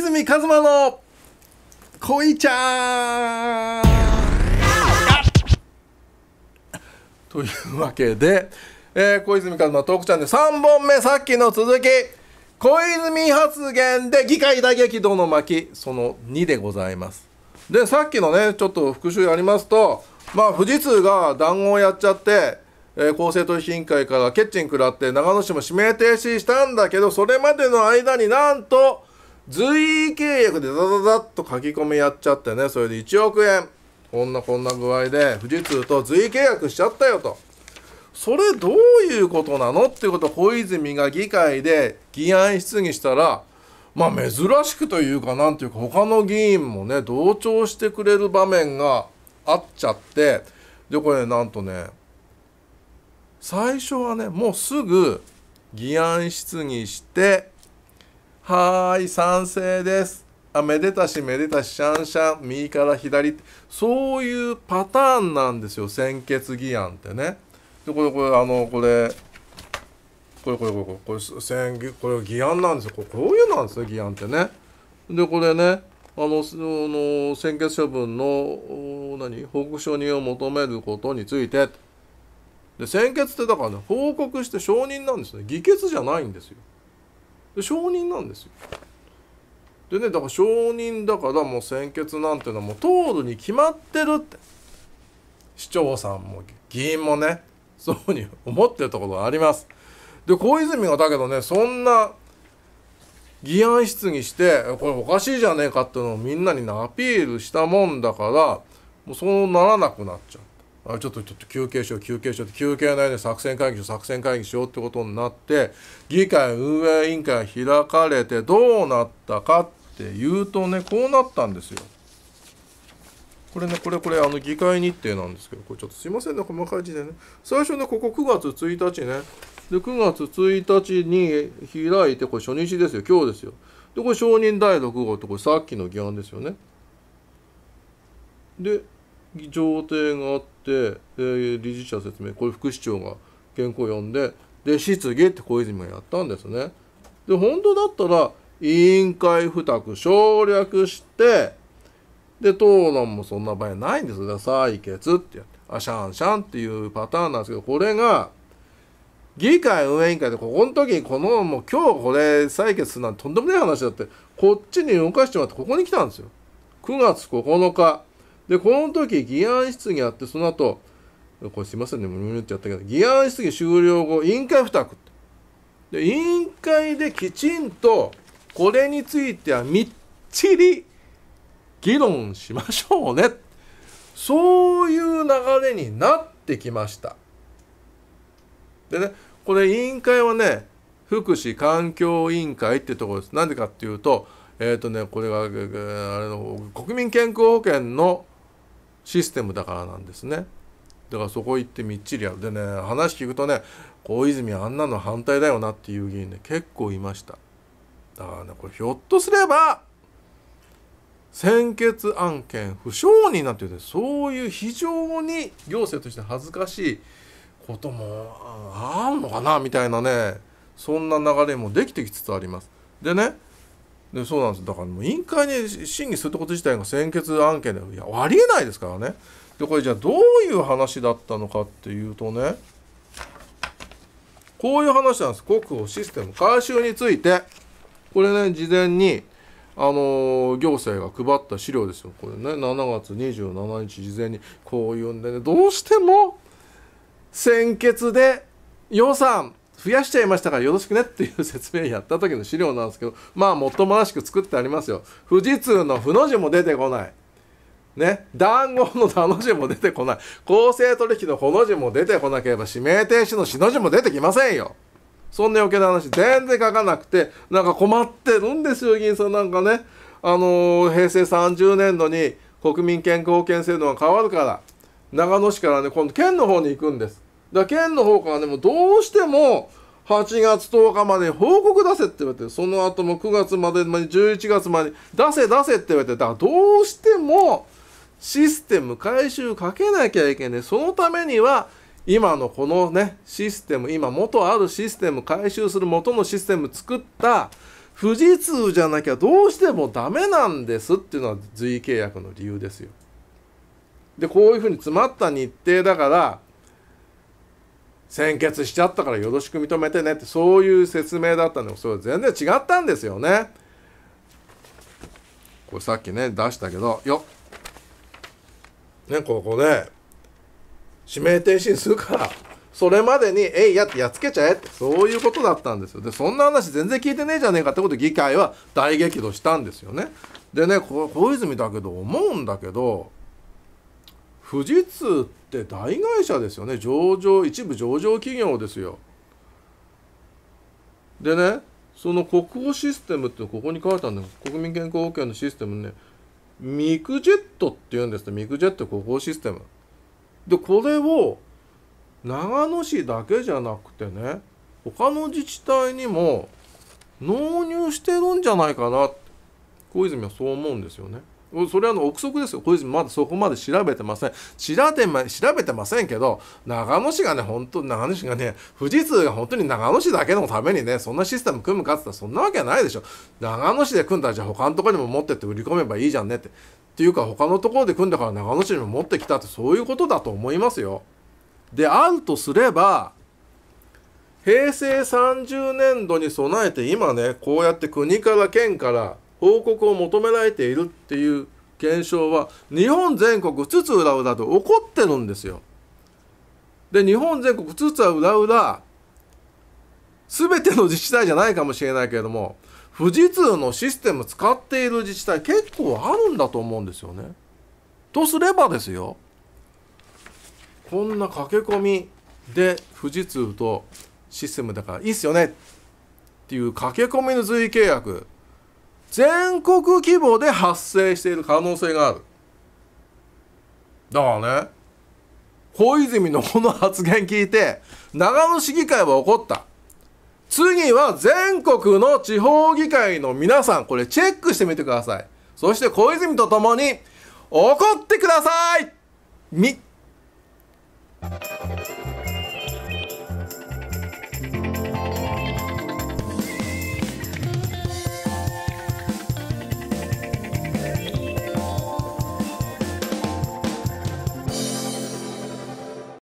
泉一馬の恋ちゃんというわけで、えー、小泉一馬トークチャンネル3本目さっきの続き小泉発言で議会打撃動の巻その2でございますでさっきのねちょっと復習やりますとまあ富士通が談合をやっちゃってえ公正取引委員会からケッチン食らって長野市も指名停止したんだけどそれまでの間になんと随意契約でザザザッと書き込みやっちゃってね、それで1億円。こんなこんな具合で、富士通と随意契約しちゃったよと。それどういうことなのっていうことを小泉が議会で議案質疑したら、まあ珍しくというか、なんていうか、他の議員もね、同調してくれる場面があっちゃって、で、これ、ね、なんとね、最初はね、もうすぐ議案質疑して、はーい、賛成です。あ、めでたし、めでたし、シャンシャン、右から左。そういうパターンなんですよ、先決議案ってね。で、これ、これ、あの、これ、これ、これ、これ、これ、これ、先これ議案なんですよ。こういうなんですよ、議案ってね。で、これね、あの、その、先決処分の、何、報告承認を求めることについて。で、先決ってだからね、報告して承認なんですね。議決じゃないんですよ。で証人なんですよでねだから承認だからもう先決なんていうのはもう通るに決まってるって市長さんも議員もねそういうふうに思ってるところがありますで小泉がだけどねそんな議案質疑してこれおかしいじゃねえかっていうのをみんなにアピールしたもんだからもうそうならなくなっちゃうあちょっとちょっと休憩しよう休憩しようって休憩ないで作戦会議しよう作戦会議しようってことになって議会運営委員会開かれてどうなったかっていうとねこうなったんですよ。これね、これ、これ、あの、議会日程なんですけど、これちょっとすいませんね、細かい字でね。最初ね、ここ9月1日ね。で、9月1日に開いて、これ初日ですよ、今日ですよ。で、これ承認第6号って、これさっきの議案ですよね。で、条定があって、え理事者説明これ副市長が原稿を読んでで質疑って小泉がやったんですね。で本当だったら委員会付託省略してで討論もそんな場合ないんですよ採決ってやってあシャンシャンっていうパターンなんですけどこれが議会運営委員会でここの時にこのもう今日これ採決するなんてとんでもない話だってこっちに動かしてもらってここに来たんですよ9月9日で、この時、議案質疑あって、その後、これすいませんね、むにゅってやったけど、議案質疑終了後、委員会付託。で、委員会できちんと、これについてはみっちり議論しましょうね。そういう流れになってきました。でね、これ委員会はね、福祉環境委員会ってところです。なんでかっていうと、えっ、ー、とね、これが、あれの、国民健康保険のシステムだからなんですね。だからそこ行ってみっちりやる。でね、話聞くとね、小泉あんなの反対だよなっていう議員ね、結構いました。だからね、これひょっとすれば、先決案件不承認なんていうね、そういう非常に行政として恥ずかしいこともあんのかなみたいなね、そんな流れもできてきつつあります。でね、でそうなんですだからもう委員会に審議するってこと自体が先決案件でいやありえないですからねでこれじゃあどういう話だったのかっていうとねこういう話なんです国保システム回収についてこれね事前にあのー、行政が配った資料ですよこれね7月27日事前にこういうんでねどうしても先決で予算増やしちゃいましたからよろしくねっていう説明やった時の資料なんですけど、まあ、もっともらしく作ってありますよ。富士通の負の字も出てこない。ね、団合の田の字も出てこない。公正取引のほの字も出てこなければ、指名停止のしの字も出てきませんよ。そんな余計な話、全然書かなくて、なんか困ってるんですよ、議員さんなんかね。あのー、平成30年度に国民健康保険制度が変わるから、長野市からね、今度県の方に行くんです。だ県の方からでもどうしても8月10日まで報告出せって言われてその後も9月まで11月まで出せ出せって言われてだからどうしてもシステム回収かけなきゃいけないそのためには今のこのねシステム今元あるシステム回収する元のシステム作った富士通じゃなきゃどうしてもダメなんですっていうのは随意契約の理由ですよ。でこういうふうに詰まった日程だから先決しちゃったからよろしく認めてねってそういう説明だったのそれ全然違ったんですよね。これさっきね出したけどよねここで指名停止にするからそれまでに「えいや」ってやっつけちゃえってそういうことだったんですよでそんな話全然聞いてねえじゃねえかってことで議会は大激怒したんですよねでね小泉だけど思うんだけど富士通って大会社ですよね上場一部上場企業ですよでねその国保システムってここに書いてあるんだ国民健康保険のシステムねミクジェットっていうんですってミクジェット国保システムでこれを長野市だけじゃなくてね他の自治体にも納入してるんじゃないかな小泉はそう思うんですよね。それはの憶測ですよ。小泉まだそこまで調べてません。調べま、調べてませんけど、長野市がね、本当長野市がね、富士通が本当に長野市だけのためにね、そんなシステム組むかって言ったらそんなわけないでしょ。長野市で組んだらじゃあ他のとこにも持ってって売り込めばいいじゃんねって。っていうか他のところで組んだから長野市にも持ってきたってそういうことだと思いますよ。で、あるとすれば、平成30年度に備えて今ね、こうやって国から県から報告を求められているっていう現象は日本全国つつ裏裏と起こってるんですよ。で日本全国つつ裏裏全ての自治体じゃないかもしれないけれども富士通のシステム使っている自治体結構あるんだと思うんですよね。とすればですよこんな駆け込みで富士通とシステムだからいいっすよねっていう駆け込みの随意契約全国規模で発生している可能性があるだからね小泉のこの発言聞いて長野市議会は怒った次は全国の地方議会の皆さんこれチェックしてみてくださいそして小泉と共に怒ってくださいみ